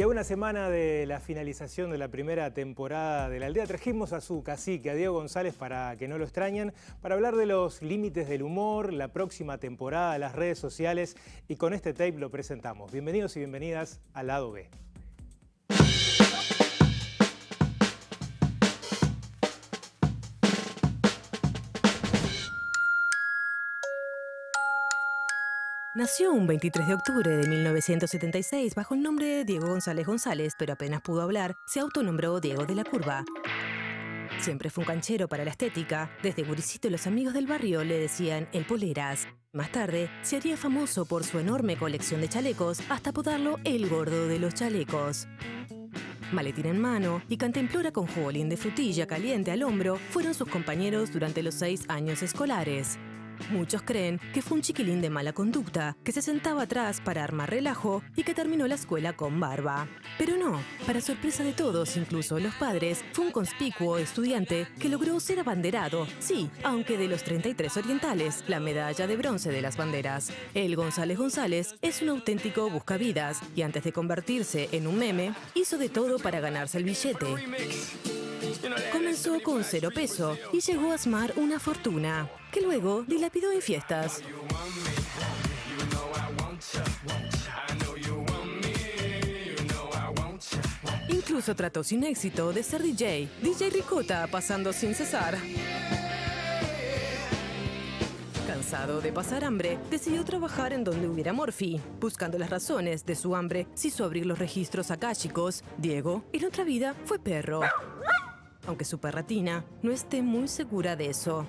Y a una semana de la finalización de la primera temporada de La Aldea, trajimos a su cacique, a Diego González, para que no lo extrañen, para hablar de los límites del humor, la próxima temporada, las redes sociales, y con este tape lo presentamos. Bienvenidos y bienvenidas al lado B. Nació un 23 de octubre de 1976 bajo el nombre de Diego González González, pero apenas pudo hablar, se autonombró Diego de la Curva. Siempre fue un canchero para la estética. Desde gurisito los amigos del barrio le decían el poleras. Más tarde, se haría famoso por su enorme colección de chalecos hasta apodarlo el gordo de los chalecos. Maletín en mano y cantemplora con jolín de frutilla caliente al hombro fueron sus compañeros durante los seis años escolares. Muchos creen que fue un chiquilín de mala conducta, que se sentaba atrás para armar relajo y que terminó la escuela con barba. Pero no, para sorpresa de todos, incluso los padres, fue un conspicuo estudiante que logró ser abanderado, sí, aunque de los 33 orientales, la medalla de bronce de las banderas. El González González es un auténtico buscavidas y antes de convertirse en un meme, hizo de todo para ganarse el billete. Comenzó con cero peso y llegó a asmar una fortuna que luego dilapidó en fiestas. Incluso trató sin éxito de ser DJ, DJ Ricota pasando sin cesar. Cansado de pasar hambre, decidió trabajar en donde hubiera Morphy, buscando las razones de su hambre. Si su abrir los registros akáshicos, Diego, en otra vida, fue perro. Aunque su perratina no esté muy segura de eso.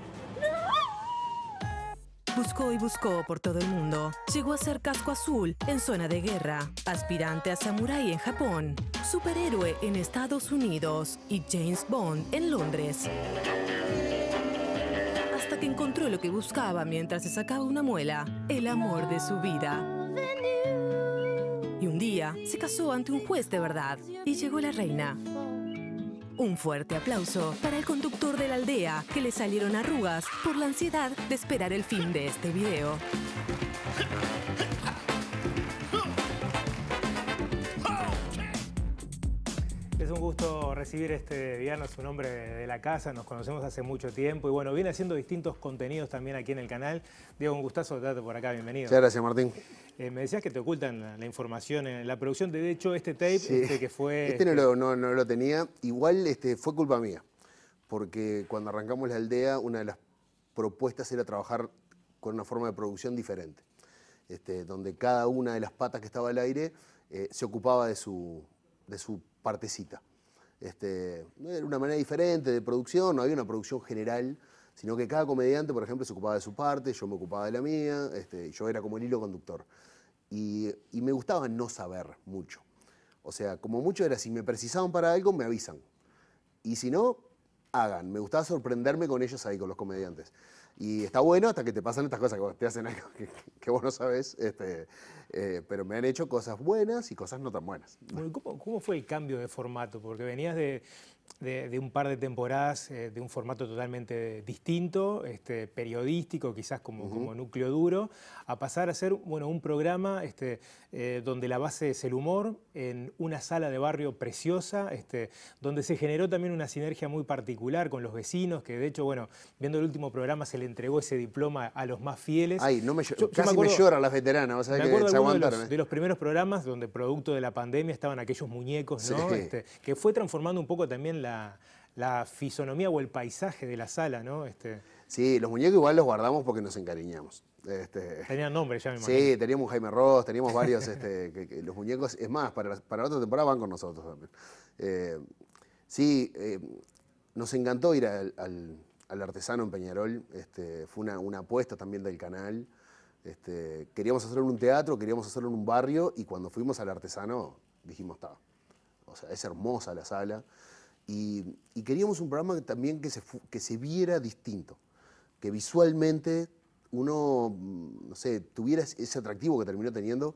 Buscó y buscó por todo el mundo. Llegó a ser casco azul en zona de guerra, aspirante a samurái en Japón, superhéroe en Estados Unidos y James Bond en Londres. Hasta que encontró lo que buscaba mientras se sacaba una muela, el amor de su vida. Y un día se casó ante un juez de verdad y llegó la reina, un fuerte aplauso para el conductor de la aldea que le salieron arrugas por la ansiedad de esperar el fin de este video. Es un gusto recibir este viernes su un hombre de la casa, nos conocemos hace mucho tiempo y bueno, viene haciendo distintos contenidos también aquí en el canal. Diego, un gustazo date por acá, bienvenido. Muchas gracias, Martín. Eh, me decías que te ocultan la, información en la producción. De hecho, este tape este, que fue... Este, este no, lo, tenía. Igual este, fue culpa mía, porque cuando arrancamos la aldea, una de las propuestas era trabajar con una forma de producción diferente, este, donde cada una de las patas que estaba al aire eh, se ocupaba de su, de su partecita. Este, era una manera diferente de producción, no había una producción general sino que cada comediante, por ejemplo, se ocupaba de su parte, yo me ocupaba de la mía, este, yo era como el hilo conductor y, me gustaba no saber mucho. O sea, como mucho era, si me precisaban para algo, me avisan. Y si no, hagan. Me gustaba sorprenderme con ellos ahí, con los comediantes. Y está bueno hasta que te pasan estas cosas, que te hacen algo que, vos no sabes, este, eh, pero me han hecho cosas buenas y cosas no tan buenas. ¿cómo, fue el cambio de formato? Porque venías de, de, un par de temporadas eh, de un formato totalmente distinto, este, periodístico, quizás como, como, núcleo duro, a pasar a ser bueno, un programa este, eh, donde la base es el humor, en una sala de barrio preciosa, este, donde se generó también una sinergia muy particular con los vecinos, que de hecho, bueno, viendo el último programa se le entregó ese diploma a los más fieles. Ay, no me casi me, lloran las veteranas, ¿eh? de, los, primeros programas donde producto de la pandemia estaban aquellos muñecos, que fue transformando un poco también la, fisonomía o el paisaje de la sala, ¿no? Este, sí, los muñecos igual los guardamos porque nos encariñamos. Este, tenían nombre ya, me imagino. Sí, teníamos Jaime Ross, teníamos varios, este, los muñecos, es más, para, para otra temporada van con nosotros también. Eh, sí, eh, nos encantó ir al, artesano en Peñarol, fue una, apuesta también del canal. queríamos hacerlo en un teatro, queríamos hacerlo en un barrio y cuando fuimos al artesano dijimos, está, o sea, es hermosa la sala. Y, queríamos un programa también que se, que se viera distinto, que visualmente uno, mm, no sé, tuviera ese atractivo que terminó teniendo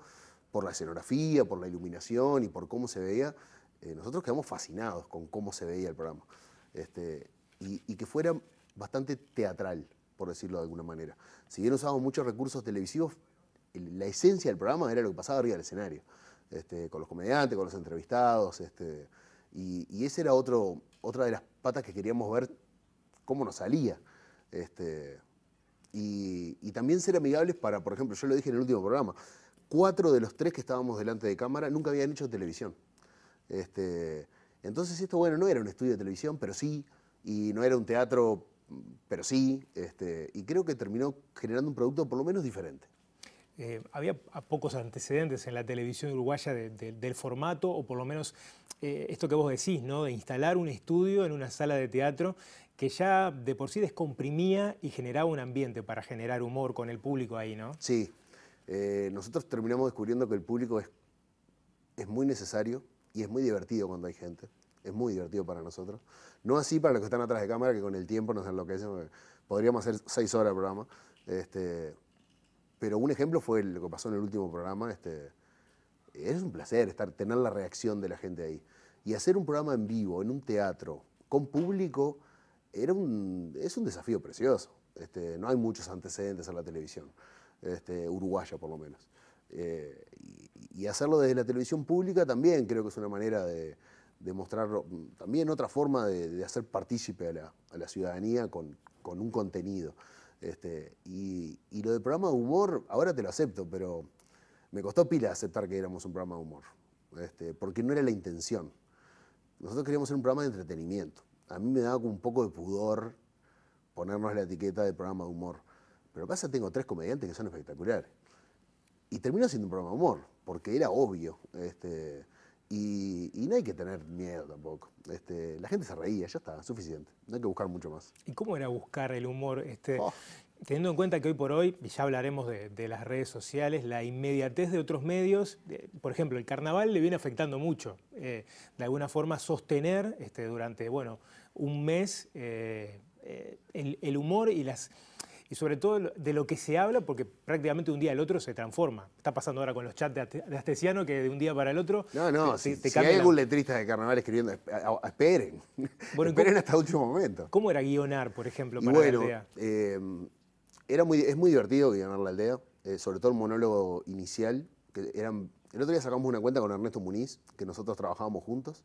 por la escenografía, por la iluminación y por cómo se veía. Eh, nosotros quedamos fascinados con cómo se veía el programa. Este, y, que fuera bastante teatral, por decirlo de alguna manera. Si bien usábamos muchos recursos televisivos, la esencia del programa era lo que pasaba arriba del escenario, este, con los comediantes, con los entrevistados, este, y, esa era otro, otra de las patas que queríamos ver cómo nos salía. Este, y, también ser amigables para, por ejemplo, yo lo dije en el último programa, cuatro de los tres que estábamos delante de cámara nunca habían hecho televisión. Este, entonces esto, bueno, no era un estudio de televisión, pero sí, y no era un teatro, pero sí, este, y creo que terminó generando un producto por lo menos diferente. Eh, había pocos antecedentes en la televisión uruguaya del formato, o por lo menos eh, esto que vos decís, ¿no? de instalar un estudio en una sala de teatro que ya de por sí descomprimía y generaba un ambiente para generar humor con el público ahí, ¿no? Sí. Eh, nosotros terminamos descubriendo que el público es, es muy necesario y es muy divertido cuando hay gente. Es muy divertido para nosotros. No así para los que están atrás de cámara, que con el tiempo nos enloquecen. Podríamos hacer seis horas de programa. Este, pero un ejemplo fue lo que pasó en el último programa. Este, es un placer estar, tener la reacción de la gente ahí. Y hacer un programa en vivo, en un teatro, con público, es un desafío precioso. Este, no hay muchos antecedentes en la televisión, este, uruguaya por lo menos. Eh, y, hacerlo desde la televisión pública también creo que es una manera de, mostrar, también otra forma de, hacer partícipe a la, ciudadanía con un contenido. Este, y, lo del programa de humor, ahora te lo acepto, pero me costó pila aceptar que éramos un programa de humor, este, porque no era la intención. Nosotros queríamos ser un programa de entretenimiento. A mí me daba un poco de pudor ponernos la etiqueta de programa de humor. Pero pasa, tengo tres comediantes que son espectaculares. Y terminó siendo un programa de humor, porque era obvio. Este, y, no hay que tener miedo tampoco. Este, la gente se reía, ya está, suficiente. No hay que buscar mucho más. ¿Y cómo era buscar el humor? Este, oh. Teniendo en cuenta que hoy por hoy, ya hablaremos de, las redes sociales, la inmediatez de otros medios, eh, por ejemplo, el carnaval le viene afectando mucho. Eh, de alguna forma, sostener este, durante bueno, un mes eh, el humor y las y sobre todo de lo que se habla, porque prácticamente un día al otro se transforma. Está pasando ahora con los chats de Astesiano, que de un día para el otro... No, no, si, hay algún letrista de carnaval escribiendo, esperen, bueno, esperen hasta el último momento. ¿Cómo era guionar, por ejemplo, para bueno, la aldea? Em, era muy, es muy divertido guionar la aldea, eh, sobre todo el monólogo inicial, que eran... El otro día sacamos una cuenta con Ernesto Muniz, que nosotros trabajábamos juntos,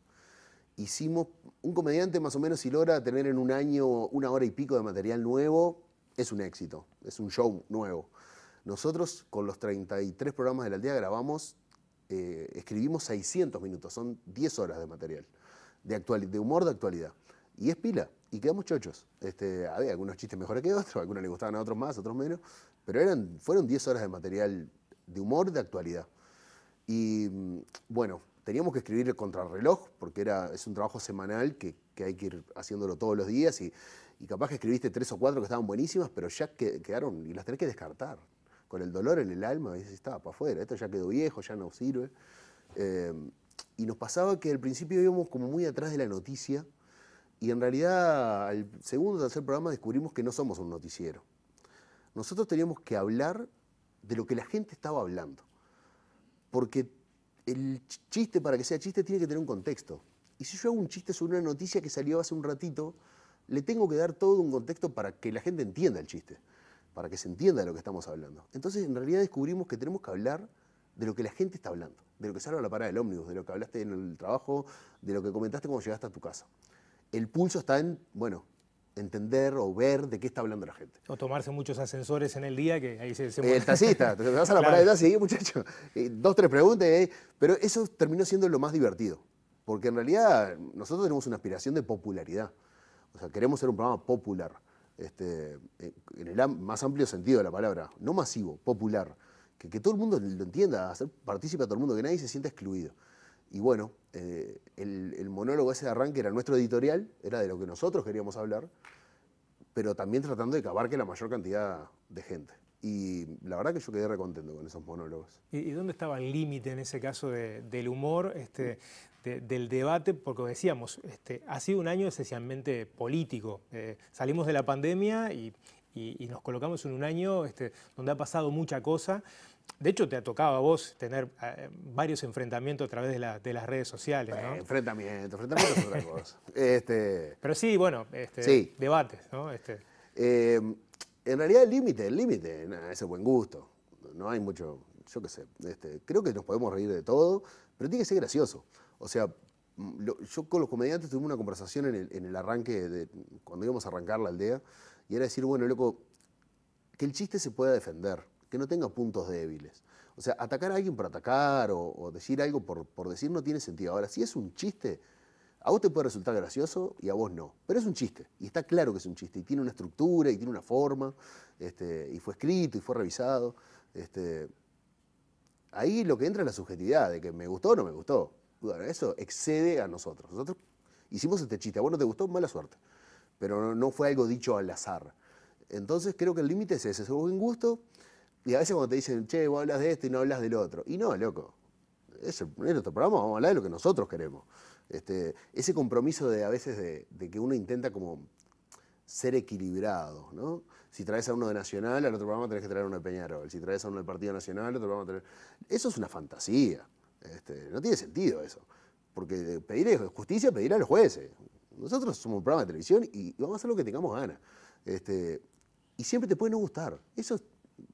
hicimos, un comediante más o menos y logra tener en un año una hora y pico de material nuevo, es un éxito, es un show nuevo. Nosotros con los 33 programas de la aldea grabamos, eh, escribimos 600 minutos, son 10 horas de material, de, de humor de actualidad. Y es pila, y quedamos chochos. Este, había algunos chistes mejores que otros, algunos le gustaban a otros más, otros menos, pero eran, fueron 10 horas de material de humor de actualidad. Y mm, bueno, teníamos que escribir el contrarreloj, porque era, es un trabajo semanal que que hay que ir haciéndolo todos los días y, capaz que escribiste tres o cuatro que estaban buenísimas, pero ya quedaron y las tenés que descartar. Con el dolor en el alma, veces estaba para afuera, esto ya quedó viejo, ya no sirve. Eh, y nos pasaba que al principio íbamos como muy atrás de la noticia y en realidad al segundo o tercer programa descubrimos que no somos un noticiero. Nosotros teníamos que hablar de lo que la gente estaba hablando. Porque el chiste, para que sea chiste, tiene que tener un contexto. Y si yo hago un chiste sobre una noticia que salió hace un ratito, le tengo que dar todo un contexto para que la gente entienda el chiste, para que se entienda de lo que estamos hablando. Entonces, en realidad descubrimos que tenemos que hablar de lo que la gente está hablando, de lo que sale a la parada del ómnibus, de lo que hablaste en el trabajo, de lo que comentaste cuando llegaste a tu casa. El pulso está en, bueno, entender o ver de qué está hablando la gente. O tomarse muchos ascensores en el día que ahí se... se el taxista, te vas a la parada del taxi, muchacho, dos, tres preguntas, ¿eh? pero eso terminó siendo lo más divertido. Porque en realidad nosotros tenemos una aspiración de popularidad. O sea, queremos ser un programa popular, este, en el más amplio sentido de la palabra, no masivo, popular. Que, todo el mundo lo entienda, hacer a todo el mundo, que nadie se sienta excluido. Y bueno, eh, el, monólogo ese de arranque era nuestro editorial, era de lo que nosotros queríamos hablar, pero también tratando de que la mayor cantidad de gente. Y la verdad que yo quedé recontento con esos monólogos. ¿Y, dónde estaba el límite en ese caso del humor? Este, del debate, porque decíamos, este, ha sido un año esencialmente político. Eh, salimos de la pandemia y, nos colocamos en un año este, donde ha pasado mucha cosa. De hecho, te ha tocado a vos tener eh, varios enfrentamientos a través de, las redes sociales, ¿no? Eh, enfrentamientos enfrentamiento, es este, Pero sí, bueno, este, debates, ¿no? Este. en realidad el límite, el límite, ese buen gusto. No hay mucho, yo qué sé. Este, creo que nos podemos reír de todo, pero tiene que ser gracioso. O sea, mm, yo con los comediantes tuve una conversación en el, arranque, de, cuando íbamos a arrancar la aldea, y era decir, bueno, loco, que el chiste se pueda defender, que no tenga puntos débiles. O sea, atacar a alguien por atacar o, decir algo por, decir no tiene sentido. Ahora, si es un chiste, a vos te puede resultar gracioso y a vos no. Pero es un chiste, y está claro que es un chiste, y tiene una estructura, y tiene una forma, este, y fue escrito, y fue revisado. Este, ahí lo que entra es la subjetividad de que me gustó o no me gustó bueno, eso excede a nosotros. Nosotros hicimos este chiste, a vos no te gustó, mala suerte. Pero no, fue algo dicho al azar. Entonces creo que el límite es ese, es un gusto. Y a veces cuando te dicen, che, vos hablas de esto y no hablas del otro. Y no, loco. Es, nuestro programa, vamos a hablar de lo que nosotros queremos. Este, ese compromiso de a veces de, que uno intenta como ser equilibrado, ¿no? Si traes a uno de Nacional, al otro programa tenés que traer a uno de Peñarol. Si traes a uno del Partido Nacional, al otro programa tenés... Eso es una fantasía. Este, no tiene sentido eso. Porque pedir justicia, pedir a los jueces. Nosotros somos un programa de televisión y vamos a hacer lo que tengamos ganas. Este, y siempre te puede no gustar. Eso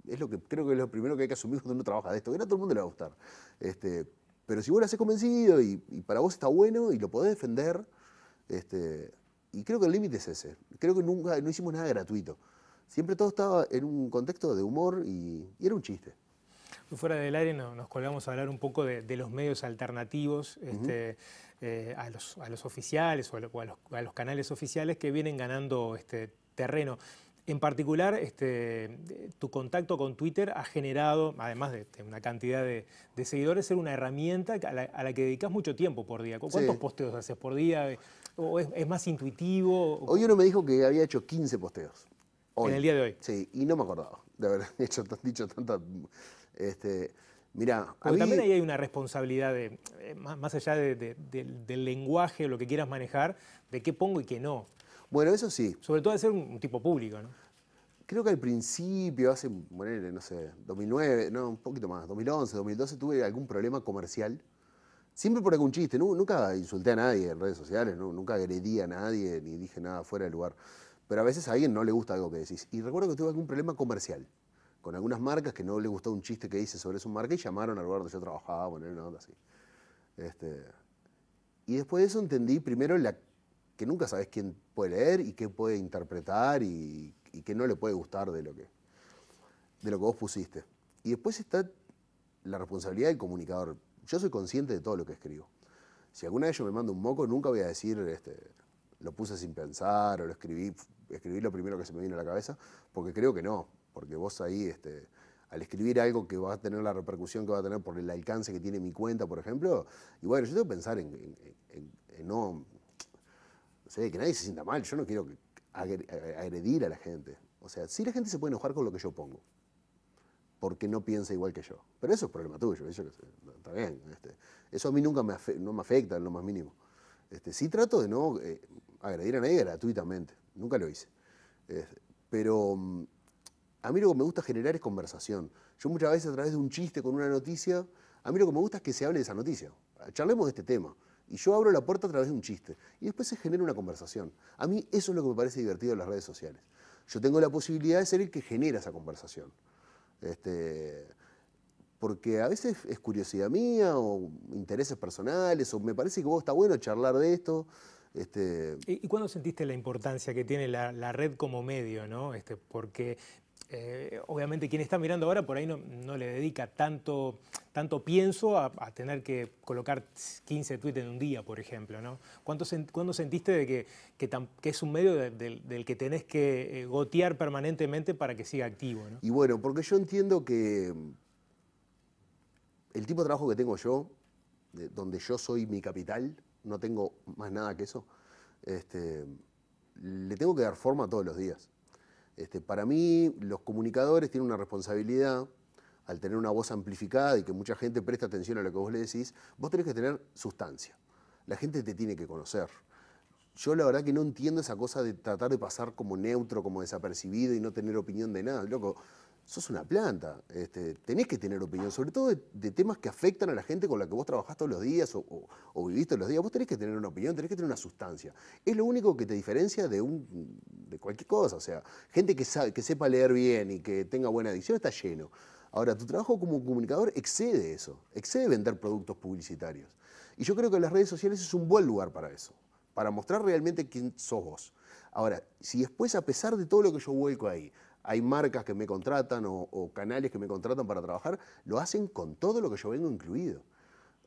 es lo que creo que es lo primero que hay que asumir cuando uno trabaja de esto, que a todo el mundo le va a gustar. Este, pero si vos lo hacés convencido y, para vos está bueno y lo podés defender, y creo que el límite es ese. Creo que nunca no hicimos nada gratuito. Siempre todo estaba en un contexto de humor y era un chiste. Fuera del aire nos colgamos a hablar un poco de, los medios alternativos este, eh, a, los, oficiales o, a, los, canales oficiales que vienen ganando este, terreno. En particular, este, tu contacto con Twitter ha generado, además de, una cantidad de, seguidores, ser una herramienta a la, que dedicas mucho tiempo por día. ¿Cuántos posteos haces por día? ¿O es, más intuitivo? Hoy uno me dijo que había hecho 15 posteos. En el día de hoy. Sí, y no me acordaba de haber hecho, dicho tantas... Este, mira, también ahí hay una responsabilidad eh, más, allá del lenguaje o lo que quieras manejar, de qué pongo y qué no. Bueno, eso sí. Sobre todo de ser un, tipo público, ¿no? Creo que al principio, hace, bueno, no sé, 2009, no, un poquito más, 2011, 2012, tuve algún problema comercial. Siempre por algún chiste, nunca insulté a nadie en redes sociales, nunca agredí a nadie, ni dije nada fuera del lugar. Pero a veces a alguien no le gusta algo que decís. Y recuerdo que tuve algún problema comercial con algunas marcas que no le gustó un chiste que hice sobre su marca y llamaron al lugar donde yo trabajaba, poner una onda así. Este, y después de eso entendí primero que nunca sabes quién puede leer y qué puede interpretar y, y qué no le puede gustar de lo, que, de lo que vos pusiste. Y después está la responsabilidad del comunicador. Yo soy consciente de todo lo que escribo. Si alguna vez yo me mando un moco, nunca voy a decir este, lo puse sin pensar o lo escribí, escribí lo primero que se me vino a la cabeza, porque creo que no porque vos ahí, este, al escribir algo que va a tener la repercusión que va a tener por el alcance que tiene mi cuenta, por ejemplo, y bueno, yo tengo que pensar en, no, sé, que nadie se sienta mal, yo no quiero agredir a la gente. O sea, sí la gente se puede enojar con lo que yo pongo, porque no piensa igual que yo. Pero eso es problema tuyo, eso, está bien. Este, eso a mí nunca me, no me afecta en lo más mínimo. Este, sí trato de no eh, agredir a nadie gratuitamente, nunca lo hice. pero mm, a mí lo que me gusta generar es conversación. Yo muchas veces a través de un chiste con una noticia, a mí lo que me gusta es que se hable de esa noticia. Charlemos de este tema. Y yo abro la puerta a través de un chiste. Y después se genera una conversación. A mí eso es lo que me parece divertido en las redes sociales. Yo tengo la posibilidad de ser el que genera esa conversación. Este, porque a veces es curiosidad mía o intereses personales, o me parece que vos está bueno charlar de esto. Este, ¿Y, cuándo sentiste la importancia que tiene la, red como medio? ¿no? Este, porque eh, obviamente quien está mirando ahora por ahí no, le dedica tanto, tanto pienso a, tener que colocar 15 tweets en un día, por ejemplo. ¿no? ¿Cuándo sentiste de que, es un medio del que tenés que eh, gotear permanentemente para que siga activo? Y bueno, porque yo entiendo que el tipo de trabajo que tengo yo, donde yo soy mi capital, no tengo más nada que eso, este, le tengo que dar forma todos los días. Este, para mí, los comunicadores tienen una responsabilidad al tener una voz amplificada y que mucha gente preste atención a lo que vos le decís, vos tenés que tener sustancia. La gente te tiene que conocer. Yo la verdad que no entiendo esa cosa de tratar de pasar como neutro, como desapercibido y no tener opinión de nada. Loco, sos una planta. Este, tenés que tener opinión, sobre todo de, temas que afectan a la gente con la que vos trabajás todos los días o, o, vivís todos los días. Vos tenés que tener una opinión, tenés que tener una sustancia. Es lo único que te diferencia de, cualquier cosa. O sea, gente que, sabe, que sepa leer bien y que tenga buena adicción está lleno. Ahora, tu trabajo como comunicador excede eso, excede vender productos publicitarios. Y yo creo que las redes sociales es un buen lugar para eso, para mostrar realmente quién sos vos. Ahora, si después, a pesar de todo lo que yo vuelco ahí, hay marcas que me contratan o, canales que me contratan para trabajar, lo hacen con todo lo que yo vengo incluido.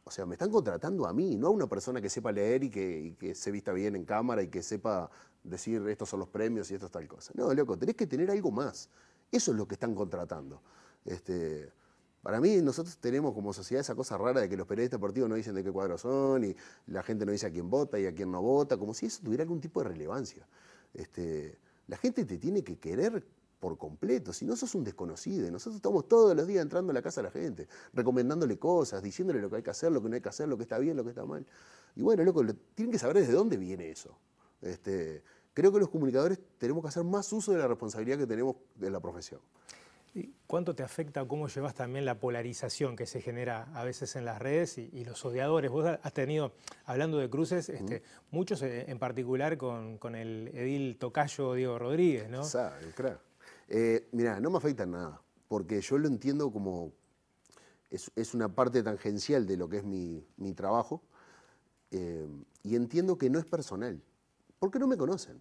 O sea, me están contratando a mí, no a una persona que sepa leer y que, se vista bien en cámara y que sepa decir estos son los premios y esto es tal cosa. No, loco, tenés que tener algo más. Eso es lo que están contratando. Este, para mí, nosotros tenemos como sociedad esa cosa rara de que los periodistas deportivos no dicen de qué cuadro son y la gente no dice a quién vota y a quién no vota, como si eso tuviera algún tipo de relevancia. Este, la gente te tiene que querer por completo. Si no sos un desconocido, nosotros estamos todos los días entrando a la casa de la gente, recomendándole cosas, diciéndole lo que hay que hacer, lo que no hay que hacer, lo que está bien, lo que está mal. Y bueno, loco, tienen que saber desde dónde viene eso. Este, creo que los comunicadores tenemos que hacer más uso de la responsabilidad que tenemos de la profesión. ¿Y cuánto te afecta o cómo llevas también la polarización que se genera a veces en las redes y, los odiadores? Vos has tenido, hablando de cruces, este, muchos eh, en particular con, el edil tocayo Diego Rodríguez, ¿no? Sabe, claro. Eh, no me afecta nada, porque yo lo entiendo como es, una parte tangencial de lo que es mi, trabajo eh, y entiendo que no es personal, porque no me conocen.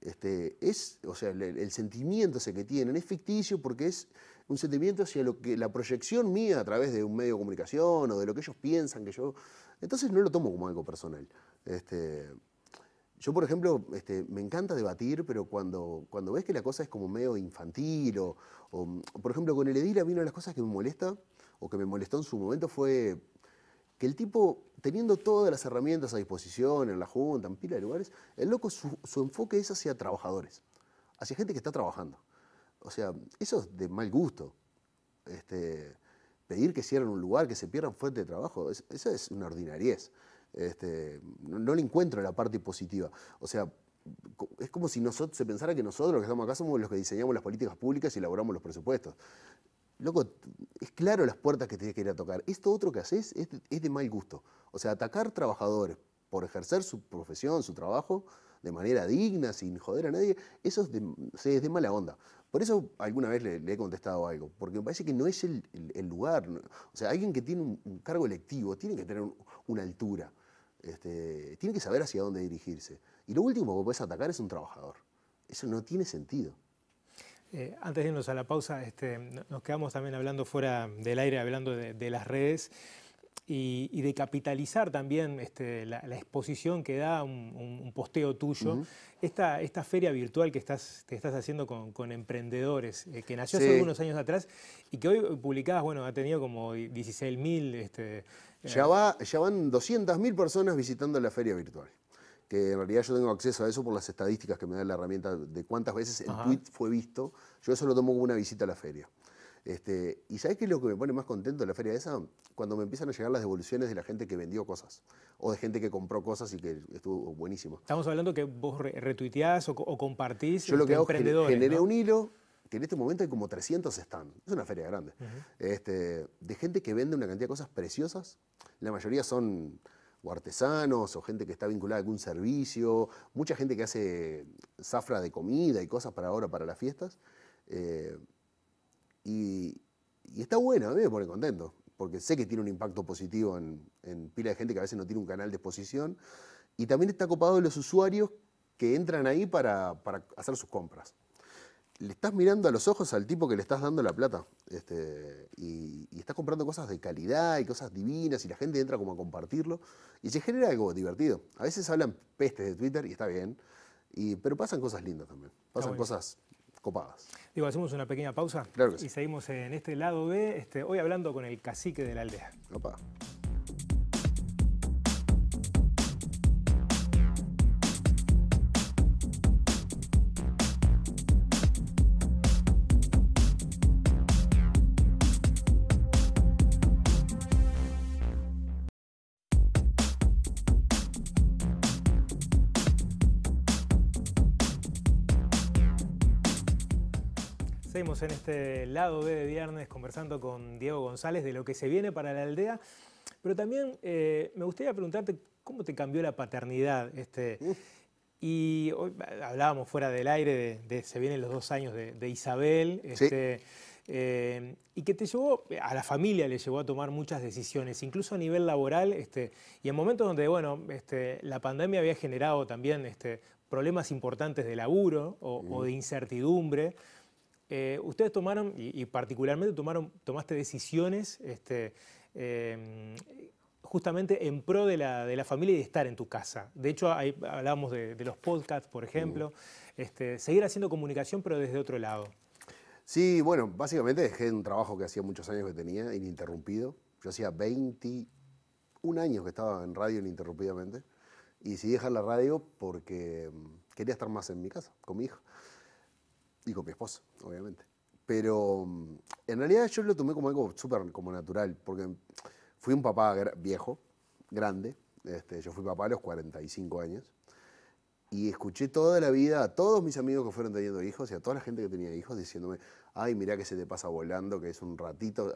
Este, es, o sea, el, sentimiento ese que tienen es ficticio porque es un sentimiento hacia lo que la proyección mía a través de un medio de comunicación o de lo que ellos piensan que yo. Entonces no lo tomo como algo personal. Este, yo, por ejemplo, este, me encanta debatir, pero cuando, ves que la cosa es como medio infantil, o, por ejemplo, con el Edil a mí una de las cosas que me molesta, o que me molestó en su momento, fue que el tipo, teniendo todas las herramientas a disposición en la Junta, en pila de lugares, el loco su, enfoque es hacia trabajadores, hacia gente que está trabajando. O sea, eso es de mal gusto. Este, pedir que cierren un lugar, que se pierdan fuente de trabajo, eso es una ordinariez. Este, no, le encuentro la parte positiva. O sea, es como si nosotros, se pensara que nosotros los que estamos acá somos los que diseñamos las políticas públicas y elaboramos los presupuestos. Loco, es claro las puertas que tienes que ir a tocar. Esto otro que haces es, es de mal gusto. O sea, atacar trabajadores por ejercer su profesión, su trabajo, de manera digna, sin joder a nadie, eso es de, mala onda. Por eso alguna vez le, he contestado algo, porque me parece que no es el, lugar. O sea, alguien que tiene un, cargo electivo tiene que tener una altura, este, tiene que saber hacia dónde dirigirse. Y lo último que puedes atacar es un trabajador. Eso no tiene sentido. Eh, antes de irnos a la pausa, este, nos quedamos también hablando fuera del aire, hablando de las redes y, de capitalizar también este, la, exposición que da un, posteo tuyo. esta, esta, feria virtual que estás, te estás haciendo con, emprendedores, eh, que nació hace unos años atrás y que hoy publicadas, bueno, ha tenido como 16.000... mil... Este, eh, ya, van ya van 200.000 personas visitando la feria virtual que en realidad yo tengo acceso a eso por las estadísticas que me da la herramienta de cuántas veces el tweet fue visto. Yo eso lo tomo como una visita a la feria. Este, ¿Y sabes qué es lo que me pone más contento de la feria esa? Cuando me empiezan a llegar las devoluciones de la gente que vendió cosas o de gente que compró cosas y que estuvo buenísimo. Estamos hablando que vos retuiteás o, compartís. Yo lo que generé un hilo, que en este momento hay como 300 están. es una feria grande, este, de gente que vende una cantidad de cosas preciosas. La mayoría son o artesanos o gente que está vinculada a algún servicio, mucha gente que hace zafra de comida y cosas para ahora, para las fiestas. Eh, y, está bueno, a mí me pone contento, porque sé que tiene un impacto positivo en, pila de gente que a veces no tiene un canal de exposición. Y también está copado de los usuarios que entran ahí para, hacer sus compras. Le estás mirando a los ojos al tipo que le estás dando la plata. Este, y, estás comprando cosas de calidad y cosas divinas y la gente entra como a compartirlo. Y se genera algo divertido. A veces hablan pestes de Twitter y está bien. pero pasan cosas lindas también. Pasan cosas copadas. Digo, hacemos una pequeña pausa y seguimos en este lado B, este, hoy hablando con el cacique de la aldea. en este lado de viernes conversando con Diego González de lo que se viene para la aldea, pero también eh, me gustaría preguntarte cómo te cambió la paternidad. Este, y hoy eh, hablábamos fuera del aire de, se vienen los dos años de, Isabel, este, eh, y que te llevó, a la familia le llevó a tomar muchas decisiones, incluso a nivel laboral, este, y en momentos donde, bueno, este, la pandemia había generado también este, problemas importantes de laburo o de incertidumbre. Eh, ustedes tomaron, y, particularmente tomaron, tomaste decisiones este, em, justamente en pro de la, de la, familia y de estar en tu casa. De hecho, ahí hablábamos de, los podcasts, por ejemplo, este, seguir haciendo comunicación, pero desde otro lado. Sí, bueno, básicamente dejé un trabajo que hacía muchos años que tenía, ininterrumpido. Yo hacía 21 años que estaba en radio ininterrumpidamente y decidí dejar la radio porque em, quería estar más en mi casa, con mi hijo digo con mi esposa, obviamente. Pero mm, en realidad yo lo tomé como algo súper como natural, porque fui un papá viejo, grande, este, yo fui papá a los 45 años, y escuché toda la vida a todos mis amigos que fueron teniendo hijos y a toda la gente que tenía hijos diciéndome, ay, mirá que se te pasa volando, que es un ratito,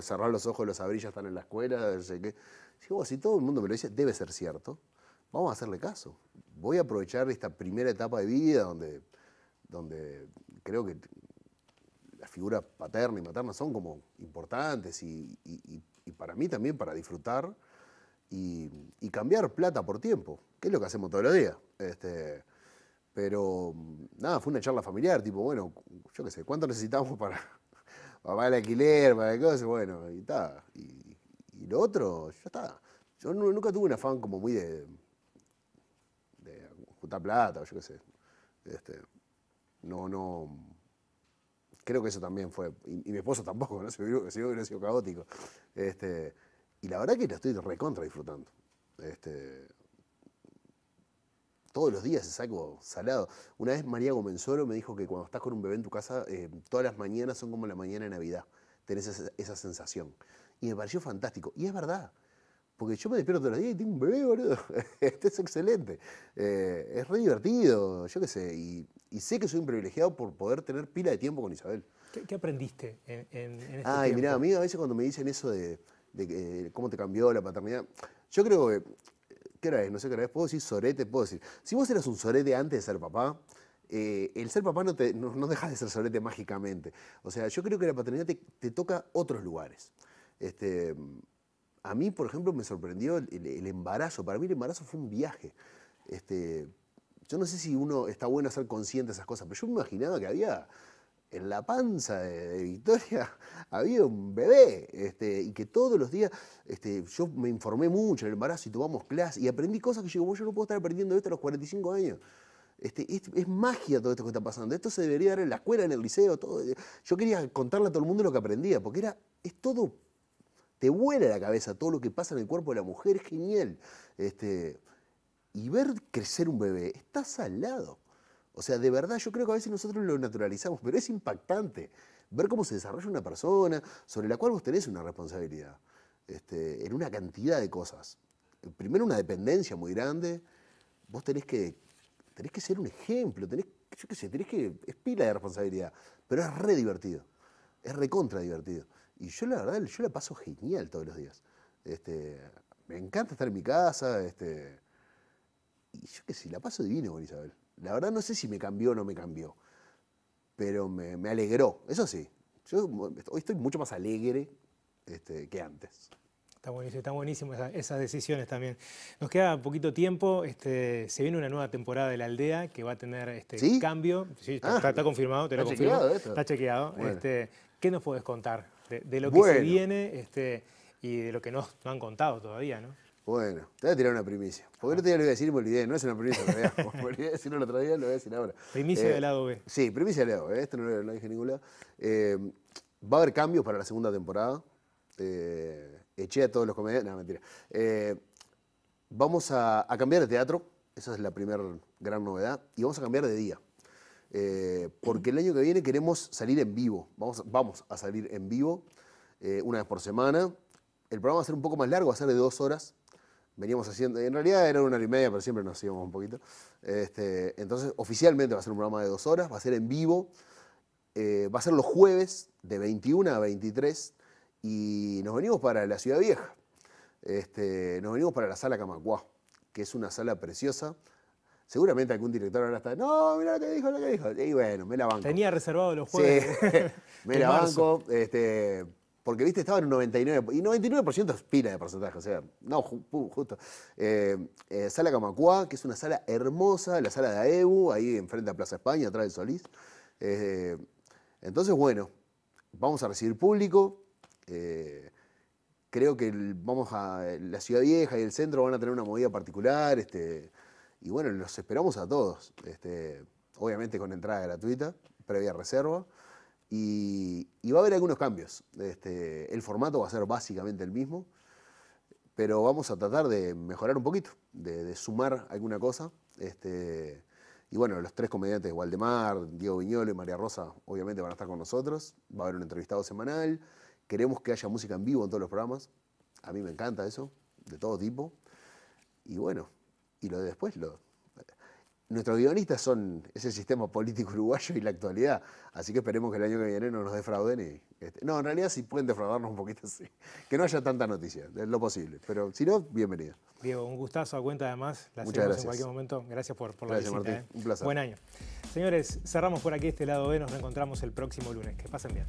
cerrar los ojos, los abrillas están en la escuela, no sé qué. Digo, si todo el mundo me lo dice, debe ser cierto, vamos a hacerle caso. Voy a aprovechar esta primera etapa de vida donde, donde creo que las figuras paterna y materna son como importantes y, para mí también para disfrutar y, cambiar plata por tiempo, que es lo que hacemos todos los días. Este, pero nada, fue una charla familiar, tipo, bueno, yo qué sé, ¿cuánto necesitamos para, pagar el alquiler, para cosas Bueno, y está. Y, lo otro, ya está. Yo nunca tuve un afán como muy de, de juntar plata, yo qué sé. Este, no, no. Creo que eso también fue. Y, mi esposo tampoco, ¿no? Si hubiera, sido caótico. Este, y la verdad que lo estoy recontra disfrutando. Este, todos los días saco salado. Una vez María Gomenzolo me dijo que cuando estás con un bebé en tu casa, eh, todas las mañanas son como la mañana de Navidad. Tenés esa, esa sensación. Y me pareció fantástico. Y es verdad. Porque yo me despierto todos los días y tengo un bebé, boludo. Esto es excelente. Eh, es re divertido, yo qué sé. Y, sé que soy un privilegiado por poder tener pila de tiempo con Isabel. ¿Qué, aprendiste en, en, en este Ay, mirá, a mí a veces cuando me dicen eso de, eh, cómo te cambió la paternidad, yo creo que. ¿Qué hora es? No sé qué hora es. Puedo decir sorete, puedo decir. Si vos eras un sorete antes de ser papá, eh, el ser papá no, te, deja de ser sorete mágicamente. O sea, yo creo que la paternidad te, te toca otros lugares. Este a mí, por ejemplo, me sorprendió el, embarazo. Para mí el embarazo fue un viaje. Este, yo no sé si uno está bueno ser consciente de esas cosas, pero yo me imaginaba que había en la panza de, Victoria había un bebé este, y que todos los días este, yo me informé mucho en el embarazo y tomamos clases y aprendí cosas que yo digo, yo no puedo estar aprendiendo esto a los 45 años. es, magia todo esto que está pasando. Esto se debería dar en la escuela, en el liceo, todo. Yo quería contarle a todo el mundo lo que aprendía, porque era, es todo te vuela la cabeza todo lo que pasa en el cuerpo de la mujer, es genial. Este, y ver crecer un bebé, estás al lado. O sea, de verdad, yo creo que a veces nosotros lo naturalizamos, pero es impactante ver cómo se desarrolla una persona sobre la cual vos tenés una responsabilidad este, en una cantidad de cosas. Primero, una dependencia muy grande. Vos tenés que, tenés que ser un ejemplo, tenés, yo qué sé, tenés que. Es pila de responsabilidad, pero es re divertido. Es recontra divertido. Y yo la verdad, yo la paso genial todos los días. Este, me encanta estar en mi casa. Este, y yo qué sé, la paso divino Isabel. La verdad no sé si me cambió o no me cambió, pero me, me alegró, eso sí. Yo hoy estoy mucho más alegre este, que antes. Está buenísimo, está buenísimo esas decisiones también. Nos queda poquito tiempo, este, se viene una nueva temporada de La Aldea que va a tener este cambio. Ah. está, confirmado, Está chequeado. Este, ¿Qué nos puedes contar de, lo que se viene este, y de lo que nos, no han contado todavía, ¿no? Bueno, te voy a tirar una primicia. Porque no te lo voy a decir, me no es una primicia, me voy a decir día, lo voy a decir ahora. Primicia eh, de del lado B. Sí, primicia de lado B, esto no lo, dije en ningún lado. Eh, va a haber cambios para la segunda temporada. Eh, eché a todos los comediantes, no, mentira. vamos a cambiar de teatro, esa es la primera gran novedad, y vamos a cambiar de día. Eh, porque el año que viene queremos salir en vivo, vamos, vamos a salir en vivo eh, una vez por semana. El programa va a ser un poco más largo, va a ser de dos horas. Veníamos haciendo, en realidad era una hora y media, pero siempre nos íbamos un poquito. Este, entonces, oficialmente va a ser un programa de dos horas, va a ser en vivo, eh, va a ser los jueves de 21 a 23 y nos venimos para la Ciudad Vieja. Este, nos venimos para la sala Camacuá, que es una sala preciosa. Seguramente algún director ahora está, no, mira lo que dijo, lo que dijo. Y bueno, me la banco. Tenía reservado los juegos. Sí, me la banco. Este, porque, viste, estaba en un 99%. Y 99% es pila de porcentaje. O sea, no, justo. Eh, eh, sala Camacuá, que es una sala hermosa, la sala de AEBU, ahí enfrente a Plaza España, atrás del Solís. Eh, entonces, bueno, vamos a recibir público. creo que vamos a la Ciudad Vieja y el centro van a tener una movida particular. Este, y bueno, los esperamos a todos, este, obviamente con entrada gratuita, previa reserva. Y, va a haber algunos cambios. Este, el formato va a ser básicamente el mismo, pero vamos a tratar de mejorar un poquito, de, sumar alguna cosa. Este, y bueno, los tres comediantes, Waldemar, Diego Viñolo y María Rosa, obviamente van a estar con nosotros. Va a haber un entrevistado semanal. Queremos que haya música en vivo en todos los programas. A mí me encanta eso, de todo tipo. Y bueno, y lo de después lo... Nuestros guionistas son ese sistema político uruguayo y la actualidad, así que esperemos que el año que viene no nos defrauden. Y, este, no, en realidad sí pueden defraudarnos un poquito, sí. Que no haya tanta noticia, es lo posible, pero si no, bienvenido. Diego, un gustazo a cuenta además, Muchas gracias. en cualquier momento. Gracias por, por la gracias, visita. Eh. Un placer. Buen año. Señores, cerramos por aquí este lado B, nos reencontramos el próximo lunes. Que pasen bien.